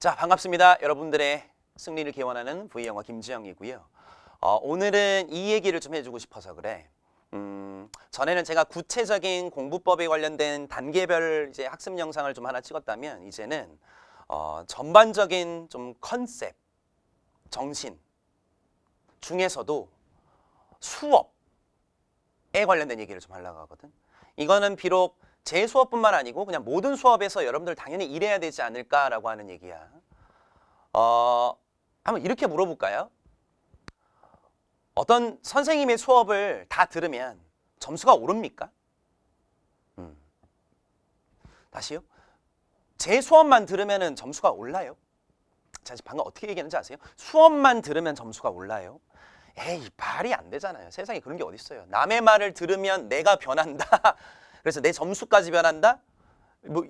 자 반갑습니다. 여러분들의 승리를 기원하는 V영화 김지영이고요. 어, 오늘은 이 얘기를 좀 해주고 싶어서 그래. 음, 전에는 제가 구체적인 공부법에 관련된 단계별 이제 학습 영상을 좀 하나 찍었다면 이제는 어, 전반적인 좀 컨셉, 정신 중에서도 수업에 관련된 얘기를 좀 하려고 하거든. 이거는 비록 제 수업뿐만 아니고 그냥 모든 수업에서 여러분들 당연히 일해야 되지 않을까라고 하는 얘기야. 어, 한번 이렇게 물어볼까요? 어떤 선생님의 수업을 다 들으면 점수가 오릅니까? 음. 다시요. 제 수업만 들으면 점수가 올라요? 자, 방금 어떻게 얘기했는지 아세요? 수업만 들으면 점수가 올라요? 에이, 말이 안 되잖아요. 세상에 그런 게 어딨어요. 남의 말을 들으면 내가 변한다. 그래서 내 점수까지 변한다? 뭐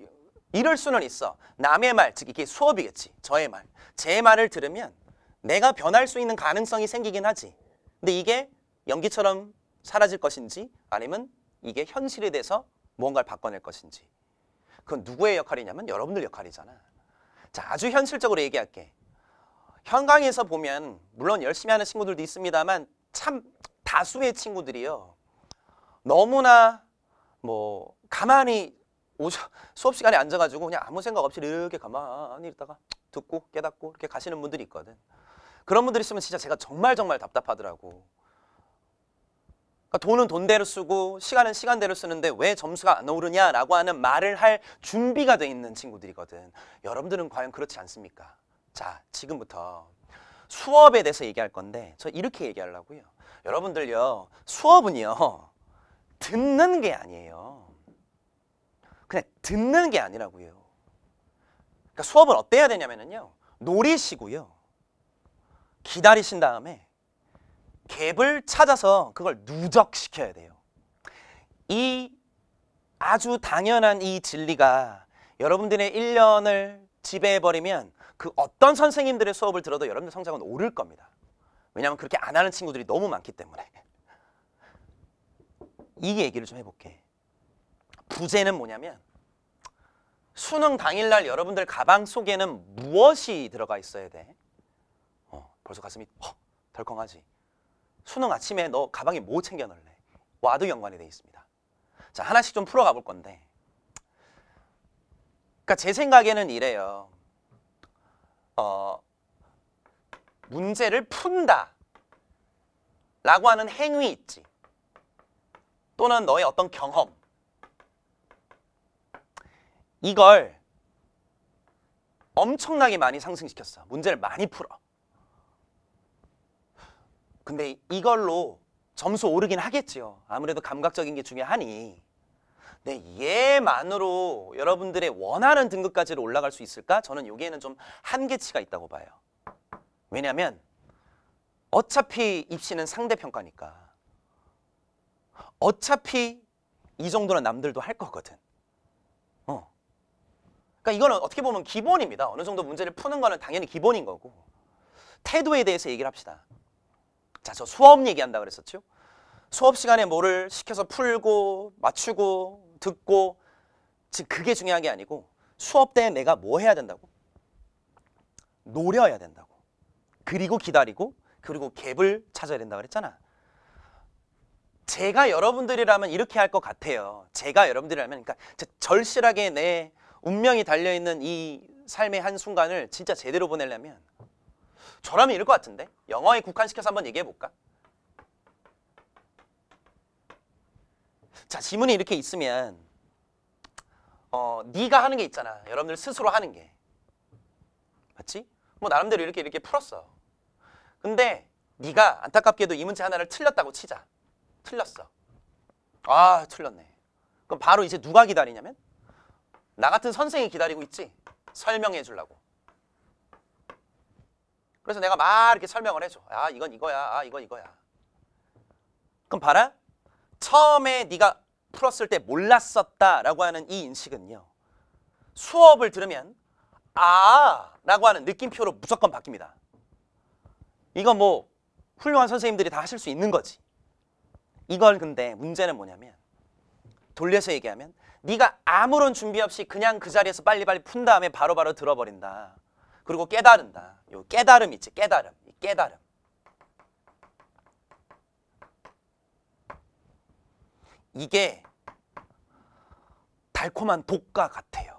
이럴 수는 있어. 남의 말, 즉 이게 수업이겠지. 저의 말. 제 말을 들으면 내가 변할 수 있는 가능성이 생기긴 하지. 근데 이게 연기처럼 사라질 것인지 아니면 이게 현실에 대해서 무언가를 바꿔낼 것인지. 그건 누구의 역할이냐면 여러분들 역할이잖아. 자, 아주 현실적으로 얘기할게. 현강에서 보면 물론 열심히 하는 친구들도 있습니다만 참 다수의 친구들이요. 너무나 뭐 가만히 오셔, 수업 시간에 앉아가지고 그냥 아무 생각 없이 이렇게 가만히 있다가 듣고 깨닫고 이렇게 가시는 분들이 있거든. 그런 분들 있으면 진짜 제가 정말 정말 답답하더라고. 그러니까 돈은 돈대로 쓰고 시간은 시간대로 쓰는데 왜 점수가 안 오르냐라고 하는 말을 할 준비가 돼 있는 친구들이거든. 여러분들은 과연 그렇지 않습니까? 자, 지금부터 수업에 대해서 얘기할 건데 저 이렇게 얘기하려고요. 여러분들요, 수업은요. 듣는 게 아니에요. 그냥 듣는 게 아니라고요. 그러니까 수업을 어때야 되냐면요. 노리시고요. 기다리신 다음에 갭을 찾아서 그걸 누적시켜야 돼요. 이 아주 당연한 이 진리가 여러분들의 1년을 지배해버리면 그 어떤 선생님들의 수업을 들어도 여러분들 성적은 오를 겁니다. 왜냐하면 그렇게 안 하는 친구들이 너무 많기 때문에. 이 얘기를 좀 해볼게. 부재는 뭐냐면 수능 당일날 여러분들 가방 속에는 무엇이 들어가 있어야 돼? 어, 벌써 가슴이 허, 덜컹하지. 수능 아침에 너 가방에 뭐 챙겨 넣을래? 와도 연관이 돼 있습니다. 자, 하나씩 좀 풀어가 볼 건데. 그러니까 제 생각에는 이래요. 어, 문제를 푼다. 라고 하는 행위 있지. 또는 너의 어떤 경험 이걸 엄청나게 많이 상승시켰어. 문제를 많이 풀어. 근데 이걸로 점수 오르긴 하겠지요. 아무래도 감각적인 게 중요하니. 네, 얘만으로 여러분들의 원하는 등급까지로 올라갈 수 있을까? 저는 여기에는 좀 한계치가 있다고 봐요. 왜냐하면 어차피 입시는 상대평가니까. 어차피 이 정도는 남들도 할 거거든. 어. 그러니까 이거는 어떻게 보면 기본입니다. 어느 정도 문제를 푸는 거는 당연히 기본인 거고. 태도에 대해서 얘기를 합시다. 자, 저 수업 얘기한다 그랬었죠? 수업 시간에 뭐를 시켜서 풀고 맞추고 듣고 지금 그게 중요한 게 아니고 수업 때 내가 뭐 해야 된다고? 노려야 된다고. 그리고 기다리고 그리고 갭을 찾아야 된다고 그랬잖아. 제가 여러분들이라면 이렇게 할 것 같아요. 제가 여러분들이라면 그러니까 절실하게 내 운명이 달려 있는 이 삶의 한 순간을 진짜 제대로 보내려면 저라면 이럴 것 같은데 영어에 국한시켜서 한번 얘기해 볼까? 자 지문이 이렇게 있으면 어 네가 하는 게 있잖아. 여러분들 스스로 하는 게 맞지? 뭐 나름대로 이렇게 이렇게 풀었어. 근데 네가 안타깝게도 이 문제 하나를 틀렸다고 치자. 틀렸어. 아 틀렸네. 그럼 바로 이제 누가 기다리냐면 나 같은 선생이 기다리고 있지. 설명해 주려고. 그래서 내가 막 이렇게 설명을 해줘. 아 이건 이거야. 아 이건 이거야. 그럼 봐라. 처음에 네가 풀었을 때 몰랐었다라고 하는 이 인식은요. 수업을 들으면 아 라고 하는 느낌표로 무조건 바뀝니다. 이건 뭐 훌륭한 선생님들이 다 하실 수 있는 거지. 이걸 근데 문제는 뭐냐면 돌려서 얘기하면 네가 아무런 준비 없이 그냥 그 자리에서 빨리빨리 푼 다음에 바로바로 바로 들어버린다. 그리고 깨달은다. 요 깨달음 있지. 깨달음. 깨달음. 이게 달콤한 독과 같아요.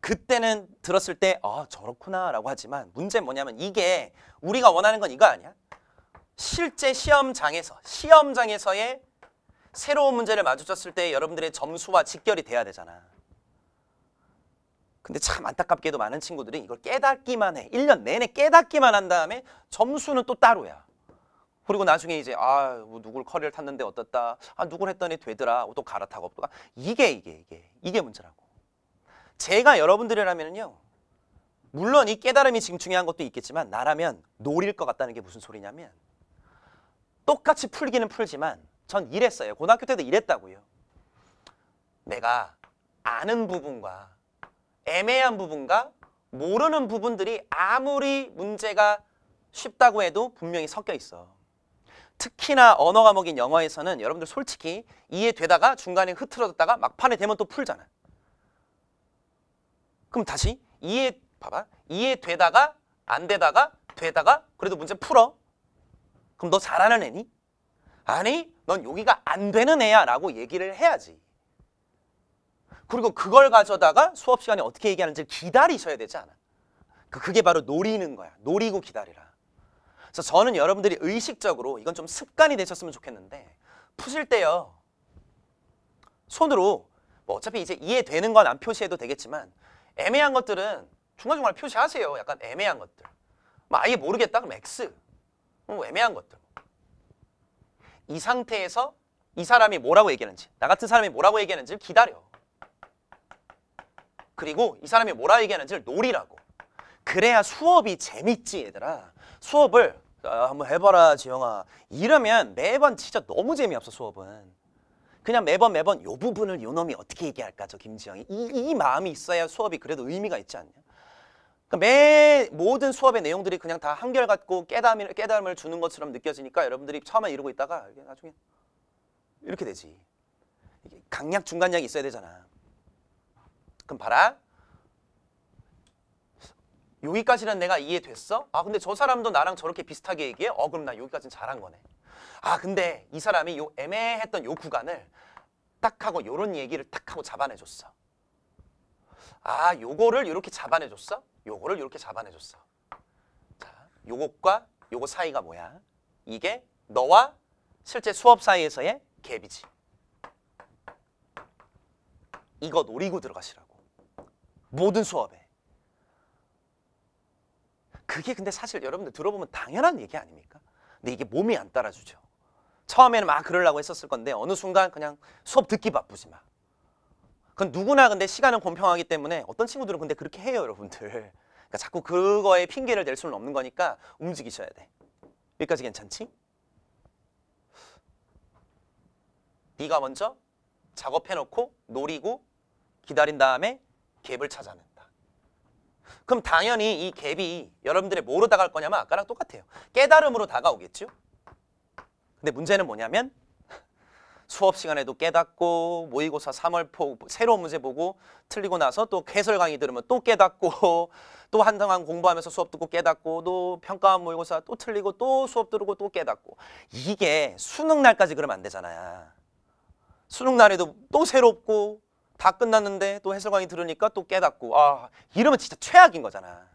그때는 들었을 때 아, 저렇구나 라고 하지만 문제는 뭐냐면 이게 우리가 원하는 건 이거 아니야? 실제 시험장에서 시험장에서의 새로운 문제를 마주쳤을 때 여러분들의 점수와 직결이 돼야 되잖아. 근데 참 안타깝게도 많은 친구들이 이걸 깨닫기만 해. 1년 내내 깨닫기만 한 다음에 점수는 또 따로야. 그리고 나중에 이제 아, 뭐 누굴 커리를 탔는데 어떻다. 아, 누굴 했더니 되더라. 뭐 또 갈아타고 없더라. 이게 이게 이게 이게 문제라고. 제가 여러분들이라면요. 물론 이 깨달음이 지금 중요한 것도 있겠지만 나라면 노릴 것 같다는 게 무슨 소리냐면 똑같이 풀기는 풀지만 전 이랬어요. 고등학교 때도 이랬다고요. 내가 아는 부분과 애매한 부분과 모르는 부분들이 아무리 문제가 쉽다고 해도 분명히 섞여 있어. 특히나 언어 과목인 영어에서는 여러분들 솔직히 이해되다가 중간에 흐트러졌다가 막판에 되면 또 풀잖아. 그럼 다시 이해 봐봐. 이해되다가 안 되다가 되다가 그래도 문제 풀어. 그럼 너 잘하는 애니? 아니, 넌 여기가 안 되는 애야 라고 얘기를 해야지. 그리고 그걸 가져다가 수업 시간에 어떻게 얘기하는지 기다리셔야 되지 않아. 그, 그게 바로 노리는 거야. 노리고 기다리라. 그래서 저는 여러분들이 의식적으로 이건 좀 습관이 되셨으면 좋겠는데 푸실 때요. 손으로 뭐 어차피 이제 이해되는 건 안 표시해도 되겠지만 애매한 것들은 중간중간 표시하세요. 약간 애매한 것들. 뭐 아예 모르겠다 그럼 X. 애매한 것들. 이 상태에서 이 사람이 뭐라고 얘기하는지 나 같은 사람이 뭐라고 얘기하는지를 기다려. 그리고 이 사람이 뭐라 고 얘기하는지를 노리라고. 그래야 수업이 재밌지 얘들아. 수업을 아, 한번 해봐라 지영아. 이러면 매번 진짜 너무 재미없어 수업은. 그냥 매번 매번 요 부분을 요 놈이 어떻게 얘기할까 저 김지영이 이, 이 마음이 있어야 수업이 그래도 의미가 있지 않냐. 그러니까 매 모든 수업의 내용들이 그냥 다 한결같고 깨달음을, 깨달음을 주는 것처럼 느껴지니까 여러분들이 처음에 이러고 있다가 나중에 이렇게 되지. 이게 강약, 중간약이 있어야 되잖아. 그럼 봐라. 여기까지는 내가 이해됐어? 아 근데 저 사람도 나랑 저렇게 비슷하게 얘기해? 어 그럼 나 여기까지는 잘한 거네. 아 근데 이 사람이 요 애매했던 요 구간을 딱 하고 요런 얘기를 딱 하고 잡아내줬어. 아, 요거를 이렇게 잡아내줬어? 요거를 이렇게 잡아내줬어. 자, 요것과 요거 사이가 뭐야? 이게 너와 실제 수업 사이에서의 갭이지. 이거 노리고 들어가시라고. 모든 수업에. 그게 근데 사실 여러분들 들어보면 당연한 얘기 아닙니까? 근데 이게 몸이 안 따라주죠. 처음에는 막 그러려고 했었을 건데 어느 순간 그냥 수업 듣기 바쁘지 막. 그건 누구나 근데 시간은 공평하기 때문에 어떤 친구들은 근데 그렇게 해요, 여러분들. 그러니까 자꾸 그거에 핑계를 댈 수는 없는 거니까 움직이셔야 돼. 여기까지 괜찮지? 네가 먼저 작업해놓고 노리고 기다린 다음에 갭을 찾아낸다. 그럼 당연히 이 갭이 여러분들의 뭐로 다가올 거냐면 아까랑 똑같아요. 깨달음으로 다가오겠죠? 근데 문제는 뭐냐면 수업 시간에도 깨닫고 모의고사 3월포 새로운 문제 보고 틀리고 나서 또 해설 강의 들으면 또 깨닫고 또 한동안 공부하면서 수업 듣고 깨닫고 또 평가원 모의고사 또 틀리고 또 수업 들고 또 깨닫고 이게 수능 날까지 그러면 안 되잖아요. 수능 날에도 또 새롭고 다 끝났는데 또 해설 강의 들으니까 또 깨닫고 아 이러면 진짜 최악인 거잖아.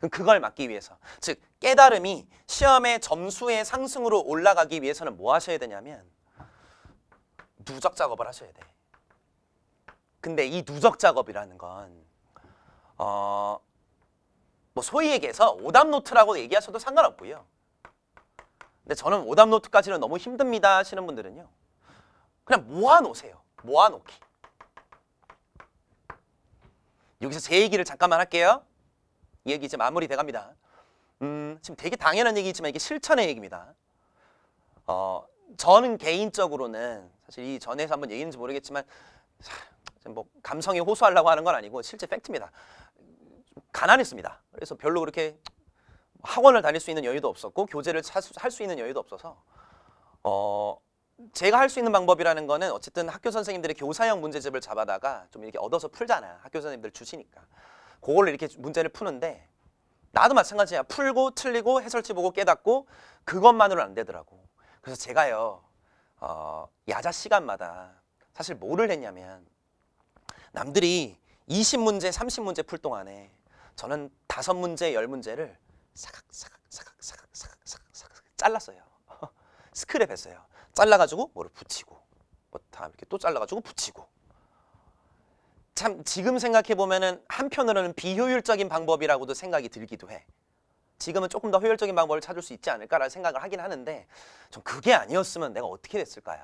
그 그걸 막기 위해서 즉 깨달음이 시험의 점수의 상승으로 올라가기 위해서는 뭐 하셔야 되냐면 누적 작업을 하셔야 돼. 근데 이 누적 작업이라는 건 어, 뭐 소위 얘기해서 오답 노트라고 얘기하셔도 상관없고요. 근데 저는 오답 노트까지는 너무 힘듭니다 하시는 분들은요. 그냥 모아놓으세요. 모아놓기. 여기서 제 얘기를 잠깐만 할게요. 이 얘기 이제 마무리 돼갑니다. 음, 지금 되게 당연한 얘기지만 이게 실천의 얘기입니다. 어, 저는 개인적으로는 사실 이 전에서 한번 얘기했는지 모르겠지만 뭐감성이 호소하려고 하는 건 아니고 실제 팩트입니다. 가난했습니다. 그래서 별로 그렇게 학원을 다닐 수 있는 여유도 없었고 교재를 할 수 있는 여유도 없어서 어 제가 할 수 있는 방법이라는 거는 어쨌든 학교 선생님들의 교사형 문제집을 잡아다가 좀 이렇게 얻어서 풀잖아. 학교 선생님들 주시니까. 그걸 이렇게 문제를 푸는데 나도 마찬가지야. 풀고 틀리고 해설지 보고 깨닫고 그것만으로는 안 되더라고. 그래서 제가요 어, 야자 시간마다 사실 뭐를 했냐면 남들이 20문제, 30문제 풀 동안에 저는 다섯 문제, 열 문제를 사각 사각 사각 사각 사각 사각 사각 잘랐어요. 스크랩했어요. 잘라가지고 뭐를 붙이고 뭐 다음 이렇게 또 잘라가지고 붙이고 참 지금 생각해 보면은 한편으로는 비효율적인 방법이라고도 생각이 들기도 해. 지금은 조금 더 효율적인 방법을 찾을 수 있지 않을까라는 생각을 하긴 하는데 좀 그게 아니었으면 내가 어떻게 됐을까야.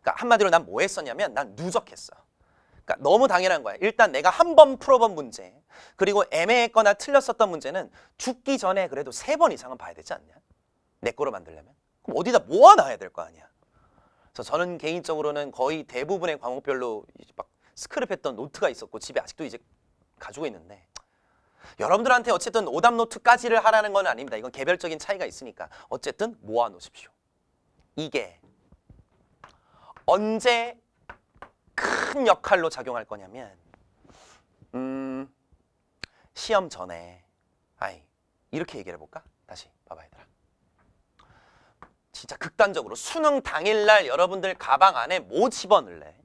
그러니까 한마디로 난 뭐 했었냐면 난 누적했어. 그러니까 너무 당연한 거야. 일단 내가 한 번 풀어본 문제 그리고 애매했거나 틀렸었던 문제는 죽기 전에 그래도 세 번 이상은 봐야 되지 않냐? 내 거로 만들려면. 그럼 어디다 모아놔야 될 거 아니야. 그래서 저는 개인적으로는 거의 대부분의 과목별로 막 스크랩했던 노트가 있었고 집에 아직도 이제 가지고 있는데 여러분들한테 어쨌든 오답 노트까지를 하라는 건 아닙니다. 이건 개별적인 차이가 있으니까 어쨌든 모아놓으십시오. 이게 언제 큰 역할로 작용할 거냐면 음, 시험 전에 아이 이렇게 얘기를 해볼까? 다시 봐봐 얘들아. 진짜 극단적으로 수능 당일날 여러분들 가방 안에 뭐 집어넣을래?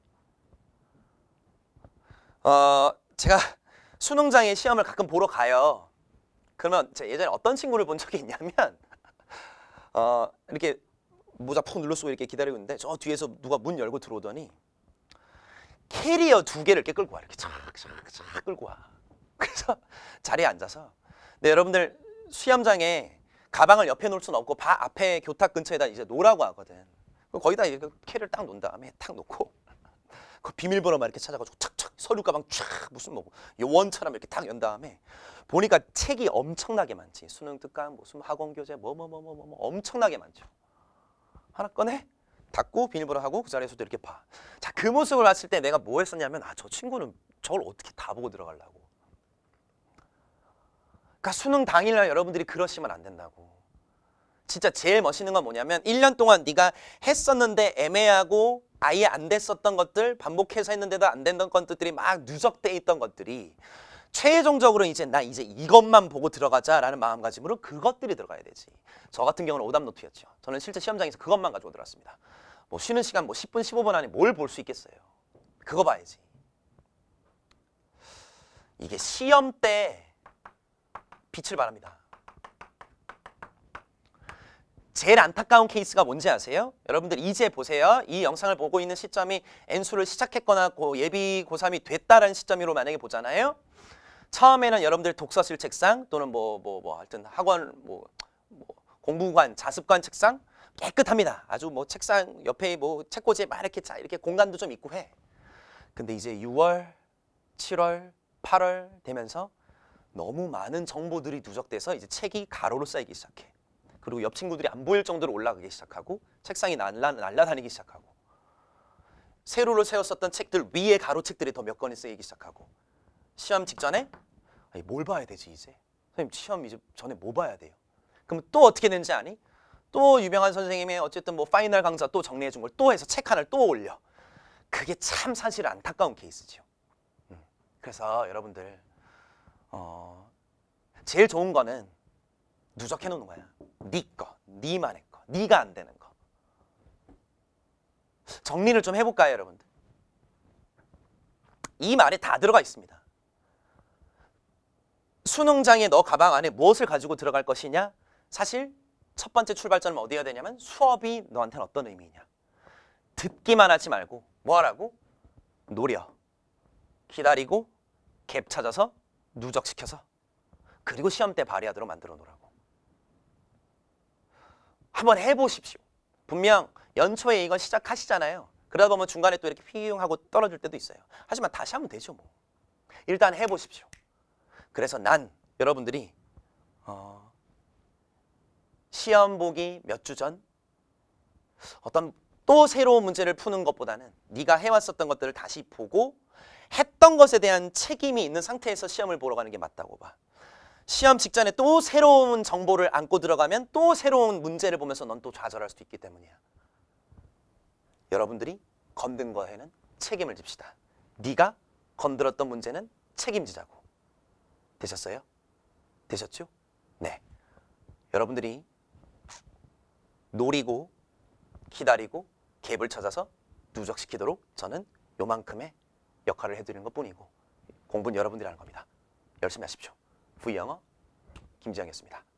어, 제가 수능장에 시험을 가끔 보러 가요. 그러면 제가 예전에 어떤 친구를 본 적이 있냐면 어, 이렇게 모자 푹 눌러쓰고 이렇게 기다리고 있는데 저 뒤에서 누가 문 열고 들어오더니 캐리어 두 개를 이렇게 끌고 와 이렇게 착착착 끌고 와 그래서 자리에 앉아서 네 여러분들 수염장에 가방을 옆에 놓을 수는 없고 바 앞에 교탁 근처에다 이제 놓으라고 하거든 거기다 이렇게 캐리를 딱 놓은 다음에 탁 놓고 그 비밀번호만 이렇게 찾아가지고 착착 서류 가방 촥 무슨 뭐, 뭐 원처럼 이렇게 딱 연 다음에 보니까 책이 엄청나게 많지. 수능 특강, 무슨 뭐 학원 교재 뭐뭐뭐뭐 뭐 뭐, 엄청나게 많죠. 하나 꺼내. 닫고 비밀번호 하고 그 자리에서도 이렇게 봐. 자, 그 모습을 봤을 때 내가 뭐 했었냐면 아, 저 친구는 저걸 어떻게 다 보고 들어가려고. 그러니까 수능 당일날 여러분들이 그러시면 안 된다고. 진짜 제일 멋있는 건 뭐냐면 1년 동안 네가 했었는데 애매하고 아예 안 됐었던 것들 반복해서 했는데도 안 됐던 것들이 막 누적돼 있던 것들이 최종적으로 이제 나 이제 이것만 보고 들어가자라는 마음가짐으로 그것들이 들어가야 되지. 저 같은 경우는 오답 노트였죠. 저는 실제 시험장에서 그것만 가지고 들어왔습니다. 뭐 쉬는 시간 뭐 10분 15분 안에 뭘 볼 수 있겠어요. 그거 봐야지. 이게 시험 때 빛을 발합니다. 제일 안타까운 케이스가 뭔지 아세요? 여러분들 이제 보세요. 이 영상을 보고 있는 시점이 N수를 시작했거나 예비 고3이 됐다라는 시점으로 만약에 보잖아요. 처음에는 여러분들 독서실 책상 또는 뭐뭐뭐 뭐, 뭐 하여튼 학원 뭐, 뭐 공부관, 자습관 책상 깨끗합니다. 아주 뭐 책상 옆에 뭐 책꽂이 막 이렇게 자 이렇게 공간도 좀 있고 해. 근데 이제 6월, 7월, 8월 되면서 너무 많은 정보들이 누적돼서 이제 책이 가로로 쌓이기 시작해. 그리고 옆 친구들이 안 보일 정도로 올라가기 시작하고 책상이 날라, 날라다니기 시작하고 세로로 세웠었던 책들 위에 가로책들이 더 몇 권이 쓰이기 시작하고 시험 직전에 아니, 뭘 봐야 되지 이제? 선생님 시험 이제 전에 뭐 봐야 돼요? 그럼 또 어떻게 되는지 아니? 또 유명한 선생님의 어쨌든 뭐 파이널 강좌 또 정리해 준 걸 또 해서 책 하나를 또 올려. 그게 참 사실 안타까운 케이스죠. 음. 그래서 여러분들 어, 제일 좋은 거는 누적해 놓는 거야. 네 거, 네만의 거, 네가 안 되는 거. 정리를 좀 해볼까요, 여러분들? 이 말에 다 들어가 있습니다. 수능장에 너 가방 안에 무엇을 가지고 들어갈 것이냐? 사실 첫 번째 출발점은 어디여야 되냐면 수업이 너한테는 어떤 의미냐. 듣기만 하지 말고 뭐 하라고? 노려. 기다리고 갭 찾아서 누적시켜서 그리고 시험 때 발휘하도록 만들어 놓으라고. 한번 해보십시오. 분명 연초에 이건 시작하시잖아요. 그러다 보면 중간에 또 이렇게 휘용하고 떨어질 때도 있어요. 하지만 다시 하면 되죠. 뭐. 일단 해보십시오. 그래서 난 여러분들이 어, 시험 보기 몇 주 전 어떤 또 새로운 문제를 푸는 것보다는 네가 해왔었던 것들을 다시 보고 했던 것에 대한 책임이 있는 상태에서 시험을 보러 가는 게 맞다고 봐. 시험 직전에 또 새로운 정보를 안고 들어가면 또 새로운 문제를 보면서 넌 또 좌절할 수도 있기 때문이야. 여러분들이 건든 거에는 책임을 집시다. 네가 건드렸던 문제는 책임지자고. 되셨어요? 되셨죠? 네. 여러분들이 노리고 기다리고 갭을 찾아서 누적시키도록 저는 요만큼의 역할을 해드리는 것뿐이고 공부는 여러분들이 하는 겁니다. 열심히 하십시오. V 영어 김지영이었습니다.